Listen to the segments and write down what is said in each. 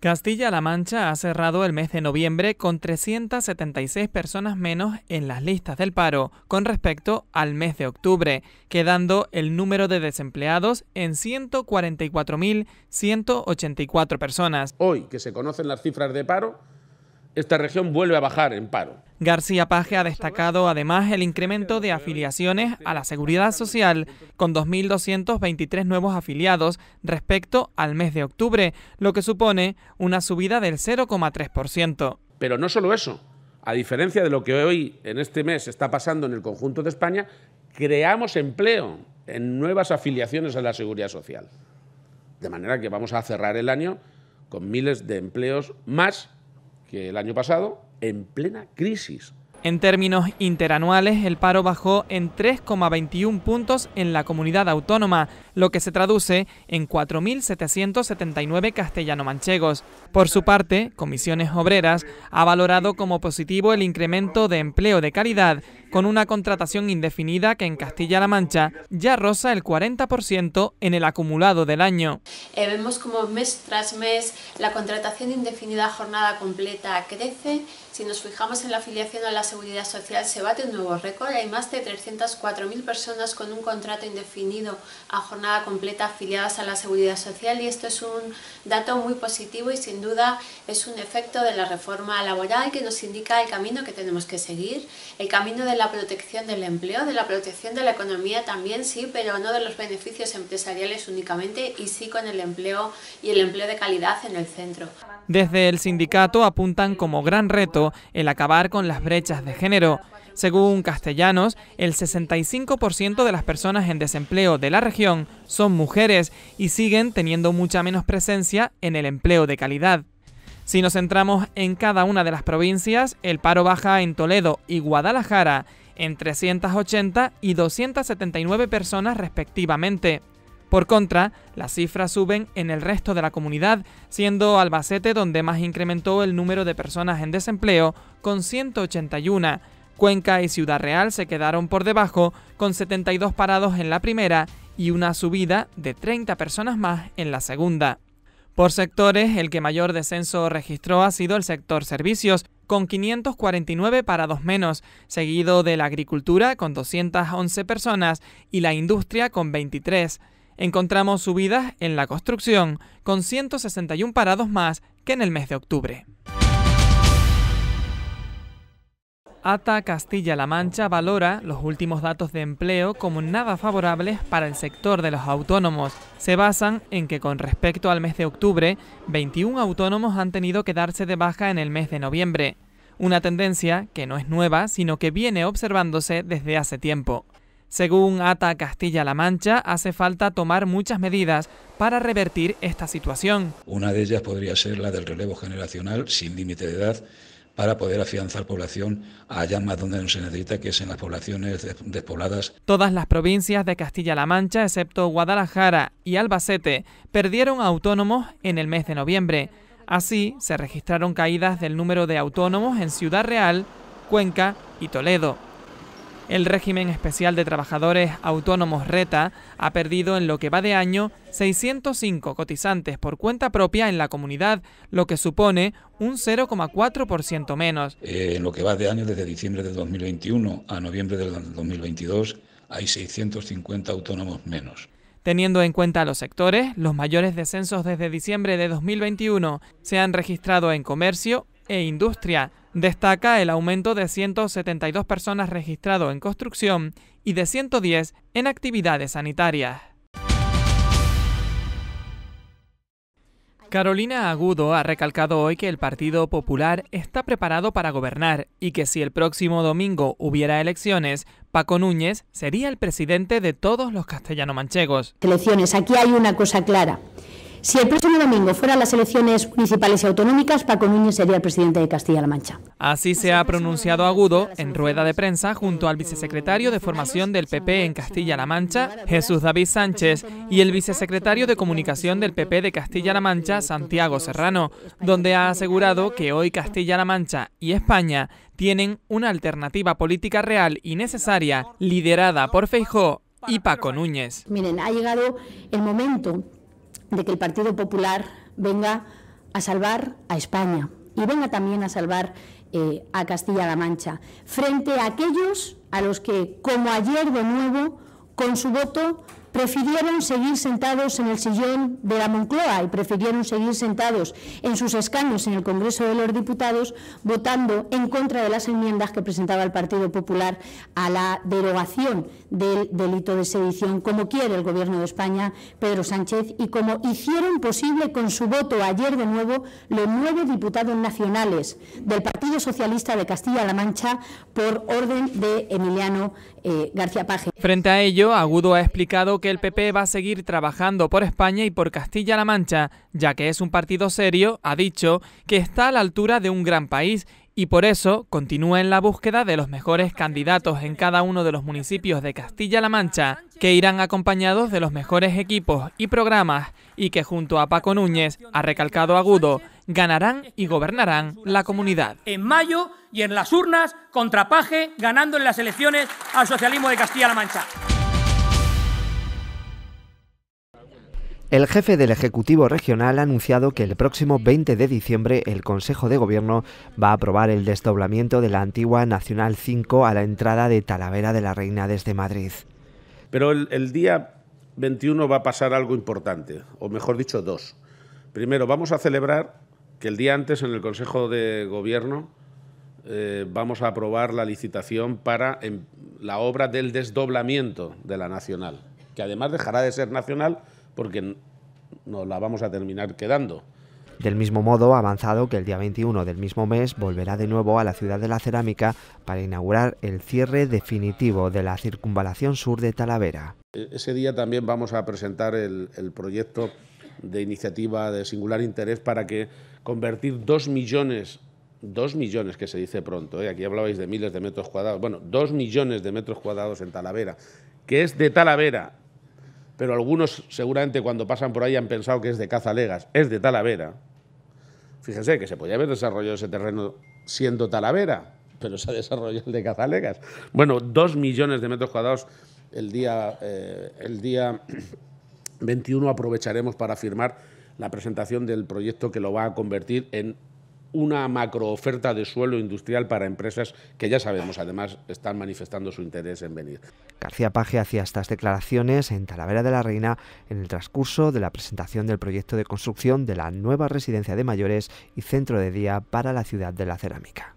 Castilla-La Mancha ha cerrado el mes de noviembre con 376 personas menos en las listas del paro con respecto al mes de octubre, quedando el número de desempleados en 144.184 personas. Hoy que se conocen las cifras de paro, esta región vuelve a bajar en paro. García Paje ha destacado además el incremento de afiliaciones a la Seguridad Social, con 2.223 nuevos afiliados respecto al mes de octubre, lo que supone una subida del 0,3%. Pero no solo eso, a diferencia de lo que hoy en este mes está pasando en el conjunto de España, creamos empleo en nuevas afiliaciones a la Seguridad Social. De manera que vamos a cerrar el año con miles de empleos más que el año pasado, en plena crisis en términos interanuales, el paro bajó en 3,21 puntos en la comunidad autónoma, lo que se traduce en 4.779 castellano-manchegos. Por su parte, Comisiones Obreras ha valorado como positivo el incremento de empleo de calidad, con una contratación indefinida que en Castilla-La Mancha ya roza el 40% en el acumulado del año. Eh, vemos como mes tras mes la contratación indefinida jornada completa crece. Si nos fijamos en la afiliación a las Seguridad Social se bate un nuevo récord. Hay más de 304.000 personas con un contrato indefinido a jornada completa afiliadas a la Seguridad Social y esto es un dato muy positivo y sin duda es un efecto de la reforma laboral que nos indica el camino que tenemos que seguir, el camino de la protección del empleo, de la protección de la economía también, sí, pero no de los beneficios empresariales únicamente y sí con el empleo y el empleo de calidad en el centro. Desde el sindicato apuntan como gran reto el acabar con las brechas de género. Según Castellanos, el 65% de las personas en desempleo de la región son mujeres y siguen teniendo mucha menos presencia en el empleo de calidad. Si nos centramos en cada una de las provincias, el paro baja en Toledo y Guadalajara en 380 y 279 personas respectivamente. Por contra, las cifras suben en el resto de la comunidad, siendo Albacete donde más incrementó el número de personas en desempleo con 181. Cuenca y Ciudad Real se quedaron por debajo con 72 parados en la primera y una subida de 30 personas más en la segunda. Por sectores, el que mayor descenso registró ha sido el sector servicios, con 549 parados menos, seguido de la agricultura con 211 personas y la industria con 23 encontramos subidas en la construcción, con 161 parados más que en el mes de octubre. ATA Castilla-La Mancha valora los últimos datos de empleo como nada favorables para el sector de los autónomos. Se basan en que con respecto al mes de octubre, 21 autónomos han tenido que darse de baja en el mes de noviembre. Una tendencia que no es nueva, sino que viene observándose desde hace tiempo. Según ATA Castilla-La Mancha, hace falta tomar muchas medidas para revertir esta situación. Una de ellas podría ser la del relevo generacional sin límite de edad para poder afianzar población allá más donde no se necesita, que es en las poblaciones despobladas. Todas las provincias de Castilla-La Mancha, excepto Guadalajara y Albacete, perdieron autónomos en el mes de noviembre. Así, se registraron caídas del número de autónomos en Ciudad Real, Cuenca y Toledo. El régimen especial de trabajadores autónomos RETA ha perdido en lo que va de año 605 cotizantes por cuenta propia en la comunidad, lo que supone un 0,4% menos. Eh, en lo que va de año, desde diciembre de 2021 a noviembre del 2022, hay 650 autónomos menos. Teniendo en cuenta los sectores, los mayores descensos desde diciembre de 2021 se han registrado en comercio e industria, Destaca el aumento de 172 personas registrado en construcción y de 110 en actividades sanitarias. Carolina Agudo ha recalcado hoy que el Partido Popular está preparado para gobernar y que si el próximo domingo hubiera elecciones, Paco Núñez sería el presidente de todos los castellano manchegos. Elecciones, aquí hay una cosa clara. Si el próximo domingo fueran las elecciones municipales y autonómicas, Paco Núñez sería el presidente de Castilla-La Mancha. Así se ha pronunciado Agudo en rueda de prensa junto al vicesecretario de Formación del PP en Castilla-La Mancha, Jesús David Sánchez, y el vicesecretario de Comunicación del PP de Castilla-La Mancha, Santiago Serrano, donde ha asegurado que hoy Castilla-La Mancha y España tienen una alternativa política real y necesaria liderada por Feijó y Paco Núñez. Miren, ha llegado el momento de que el Partido Popular venga a salvar a España y venga también a salvar eh, a Castilla-La Mancha, frente a aquellos a los que, como ayer de nuevo, con su voto prefirieron seguir sentados en el sillón de la Moncloa y prefirieron seguir sentados en sus escaños en el Congreso de los Diputados, votando en contra de las enmiendas que presentaba el Partido Popular a la derogación del delito de sedición, como quiere el Gobierno de España, Pedro Sánchez, y como hicieron posible con su voto ayer de nuevo los nueve diputados nacionales del Partido Socialista de Castilla-La Mancha por orden de Emiliano eh, García Paje. Frente a ello, Agudo ha explicado que el PP va a seguir trabajando por España y por Castilla-La Mancha, ya que es un partido serio, ha dicho, que está a la altura de un gran país y por eso continúa en la búsqueda de los mejores candidatos en cada uno de los municipios de Castilla-La Mancha, que irán acompañados de los mejores equipos y programas y que junto a Paco Núñez, ha recalcado Agudo, ganarán y gobernarán la comunidad. En mayo y en las urnas, contrapaje, ganando en las elecciones al socialismo de Castilla-La Mancha. El jefe del Ejecutivo Regional ha anunciado que el próximo 20 de diciembre el Consejo de Gobierno va a aprobar el desdoblamiento de la antigua Nacional 5 a la entrada de Talavera de la Reina desde Madrid. Pero el, día 21 va a pasar algo importante, o mejor dicho, dos. Primero, vamos a celebrar que el día antes en el Consejo de Gobierno eh, vamos a aprobar la licitación para em, la obra del desdoblamiento de la Nacional, que además dejará de ser nacional porque nos la vamos a terminar quedando. Del mismo modo, ha avanzado que el día 21 del mismo mes volverá de nuevo a la ciudad de la cerámica para inaugurar el cierre definitivo de la circunvalación sur de Talavera. E-, ese día también vamos a presentar el, proyecto de iniciativa de singular interés para que convertir dos millones, dos millones que se dice pronto, ¿eh? aquí hablabais de miles de metros cuadrados, bueno, dos millones de metros cuadrados en Talavera, que es de Talavera pero algunos seguramente cuando pasan por ahí han pensado que es de Cazalegas, es de Talavera. Fíjense que se podía haber desarrollado ese terreno siendo Talavera, pero se ha desarrollado el de Cazalegas. Bueno, dos millones de metros cuadrados el día, eh, el día 21 aprovecharemos para firmar la presentación del proyecto que lo va a convertir en una macro oferta de suelo industrial para empresas que ya sabemos, además, están manifestando su interés en venir. García Paje hacía estas declaraciones en Talavera de la Reina en el transcurso de la presentación del proyecto de construcción de la nueva residencia de mayores y centro de día para la ciudad de la cerámica.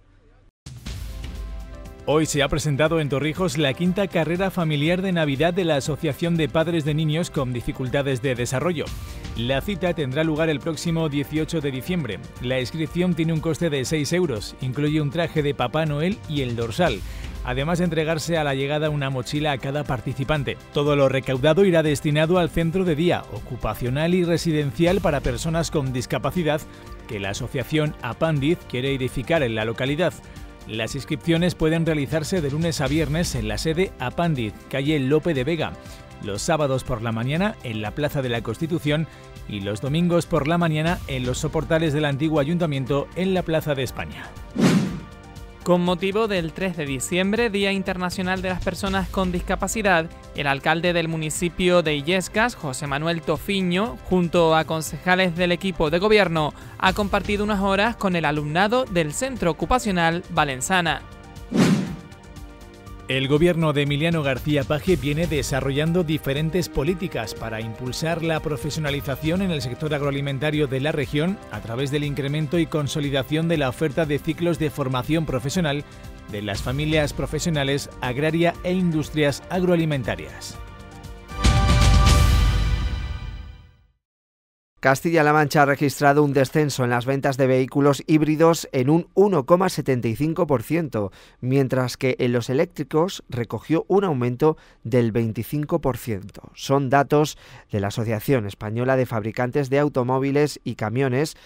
Hoy se ha presentado en Torrijos la quinta carrera familiar de Navidad de la Asociación de Padres de Niños con Dificultades de Desarrollo. La cita tendrá lugar el próximo 18 de diciembre. La inscripción tiene un coste de 6 euros, incluye un traje de Papá Noel y el dorsal. Además de entregarse a la llegada una mochila a cada participante. Todo lo recaudado irá destinado al centro de día ocupacional y residencial para personas con discapacidad que la asociación Apandiz quiere edificar en la localidad. Las inscripciones pueden realizarse de lunes a viernes en la sede Apandiz, calle Lope de Vega los sábados por la mañana en la Plaza de la Constitución y los domingos por la mañana en los soportales del antiguo ayuntamiento en la Plaza de España. Con motivo del 3 de diciembre, Día Internacional de las Personas con Discapacidad, el alcalde del municipio de Illescas, José Manuel Tofiño, junto a concejales del equipo de gobierno, ha compartido unas horas con el alumnado del Centro Ocupacional Valenzana. El gobierno de Emiliano García Paje viene desarrollando diferentes políticas para impulsar la profesionalización en el sector agroalimentario de la región a través del incremento y consolidación de la oferta de ciclos de formación profesional de las familias profesionales agraria e industrias agroalimentarias. Castilla-La Mancha ha registrado un descenso en las ventas de vehículos híbridos en un 1,75%, mientras que en los eléctricos recogió un aumento del 25%. Son datos de la Asociación Española de Fabricantes de Automóviles y Camiones,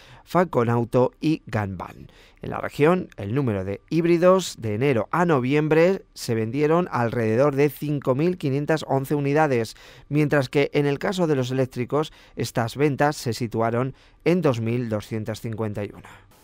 auto y Ganban. En la región, el número de híbridos de enero a noviembre se vendieron alrededor de 5.511 unidades, mientras que en el caso de los eléctricos, estas ventas se situaron en 2.251.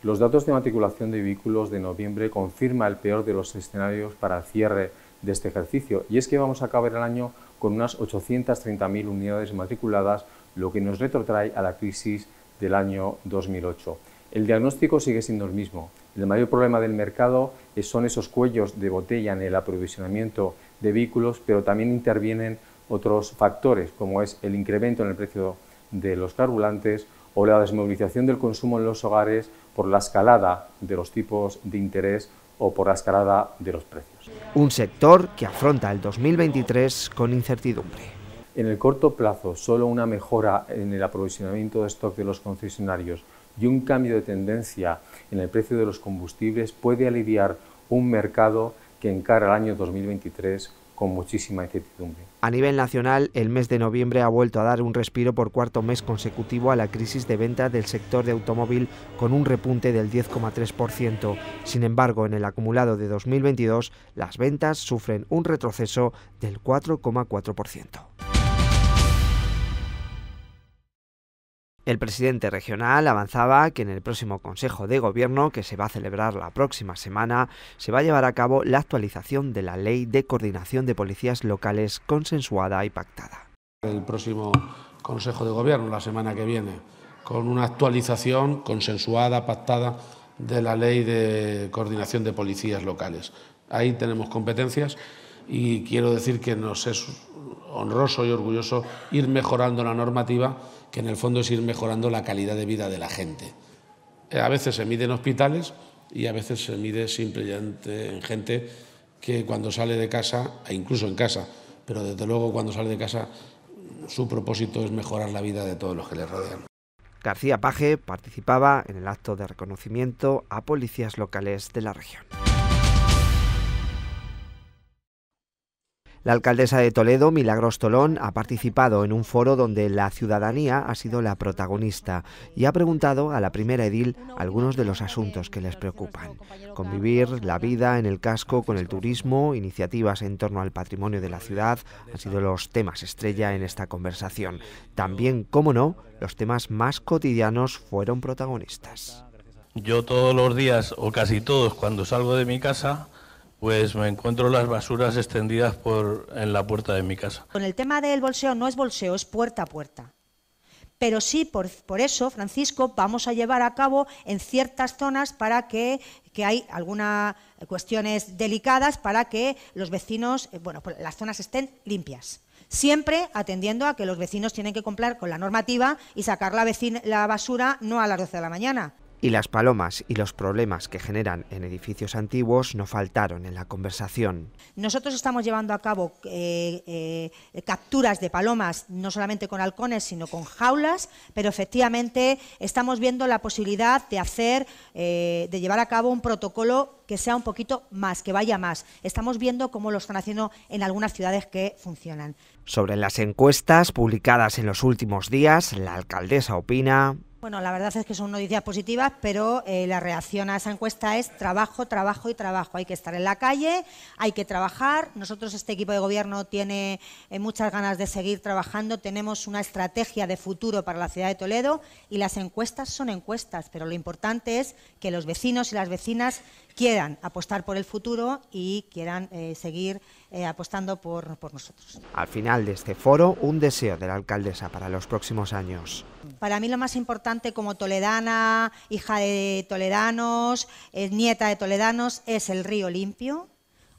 Los datos de matriculación de vehículos de noviembre confirman el peor de los escenarios para el cierre de este ejercicio, y es que vamos a acabar el año con unas 830.000 unidades matriculadas, lo que nos retrotrae a la crisis del año 2008. El diagnóstico sigue siendo el mismo. El mayor problema del mercado son esos cuellos de botella en el aprovisionamiento de vehículos, pero también intervienen otros factores, como es el incremento en el precio de los carburantes o la desmovilización del consumo en los hogares por la escalada de los tipos de interés o por la escalada de los precios. Un sector que afronta el 2023 con incertidumbre. En el corto plazo, solo una mejora en el aprovisionamiento de stock de los concesionarios y un cambio de tendencia en el precio de los combustibles puede aliviar un mercado que encara el año 2023 con muchísima incertidumbre. A nivel nacional, el mes de noviembre ha vuelto a dar un respiro por cuarto mes consecutivo a la crisis de venta del sector de automóvil con un repunte del 10,3%. Sin embargo, en el acumulado de 2022, las ventas sufren un retroceso del 4,4%. El presidente regional avanzaba que en el próximo Consejo de Gobierno, que se va a celebrar la próxima semana, se va a llevar a cabo la actualización de la Ley de Coordinación de Policías Locales consensuada y pactada. El próximo Consejo de Gobierno, la semana que viene, con una actualización consensuada, pactada de la Ley de Coordinación de Policías Locales. Ahí tenemos competencias y quiero decir que nos es honroso y orgulloso ir mejorando la normativa, que en el fondo es ir mejorando la calidad de vida de la gente. Eh, a veces se mide en hospitales y a veces se mide simplemente en gente que cuando sale de casa, e incluso en casa, pero desde luego cuando sale de casa, su propósito es mejorar la vida de todos los que le rodean. García Paje participaba en el acto de reconocimiento a policías locales de la región. La alcaldesa de Toledo, Milagros Tolón, ha participado en un foro donde la ciudadanía ha sido la protagonista y ha preguntado a la primera edil algunos de los asuntos que les preocupan. Convivir la vida en el casco con el turismo, iniciativas en torno al patrimonio de la ciudad, han sido los temas estrella en esta conversación. También, como no, los temas más cotidianos fueron protagonistas. Yo todos los días, o casi todos, cuando salgo de mi casa, pues me encuentro las basuras extendidas por, en la puerta de mi casa. Con el tema del bolseo no es bolseo, es puerta a puerta. Pero sí, por, eso, Francisco, vamos a llevar a cabo en ciertas zonas para que, hay algunas cuestiones delicadas para que los vecinos, eh, bueno, pues las zonas estén limpias siempre atendiendo a que los vecinos tienen que cumplir con la normativa y sacar la, la, basura no a las 12 de la mañana. Y las palomas y los problemas que generan en edificios antiguos no faltaron en la conversación. Nosotros estamos llevando a cabo eh, eh, capturas de palomas, no solamente con halcones, sino con jaulas, pero efectivamente estamos viendo la posibilidad de hacer, eh, de llevar a cabo un protocolo que sea un poquito más, que vaya más. Estamos viendo cómo lo están haciendo en algunas ciudades que funcionan. Sobre las encuestas publicadas en los últimos días, la alcaldesa opina bueno, la verdad es que son noticias positivas, pero eh, la reacción a esa encuesta es trabajo, trabajo y trabajo. Hay que estar en la calle, hay que trabajar. Nosotros, este equipo de gobierno, tiene eh, muchas ganas de seguir trabajando. Tenemos una estrategia de futuro para la ciudad de Toledo y las encuestas son encuestas, pero lo importante es que los vecinos y las vecinas quieran apostar por el futuro y quieran eh, seguir eh, apostando por, nosotros. Al final de este foro, un deseo de la alcaldesa para los próximos años. Para mí lo más importante como toledana, hija de toledanos, eh, nieta de toledanos, es el río limpio,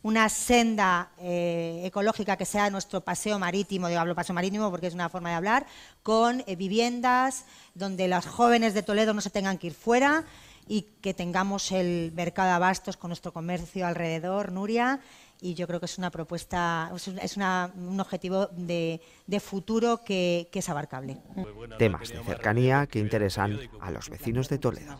una senda ecológica que sea nuestro paseo marítimo, digo, hablo paseo marítimo porque es una forma de hablar, con viviendas donde las jóvenes de Toledo no se tengan que ir fuera, y que tengamos el mercado de abastos con nuestro comercio alrededor, Nuria, y yo creo que es una propuesta, es un objetivo de, futuro que, que, es abarcable. Temas de cercanía que interesan a los vecinos de Toledo.